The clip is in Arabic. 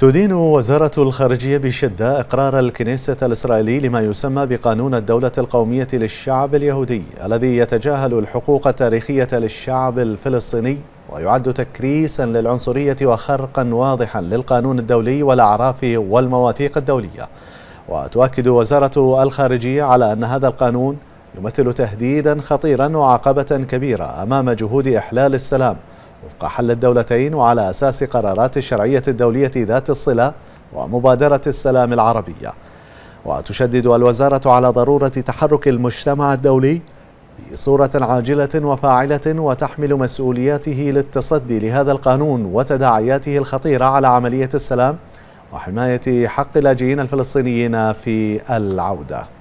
تدين وزارة الخارجية بشدة إقرار الكنيسة الإسرائيلي لما يسمى بقانون الدولة القومية للشعب اليهودي الذي يتجاهل الحقوق التاريخية للشعب الفلسطيني ويعد تكريسا للعنصرية وخرقا واضحا للقانون الدولي والأعراف والمواثيق الدولية وتؤكد وزارة الخارجية على أن هذا القانون يمثل تهديدا خطيرا وعقبة كبيرة أمام جهود إحلال السلام وفق حل الدولتين وعلى أساس قرارات الشرعية الدولية ذات الصلة ومبادرة السلام العربية وتشدد الوزارة على ضرورة تحرك المجتمع الدولي بصورة عاجلة وفاعلة وتحمل مسؤولياته للتصدي لهذا القانون وتداعياته الخطيرة على عملية السلام وحماية حق اللاجئين الفلسطينيين في العودة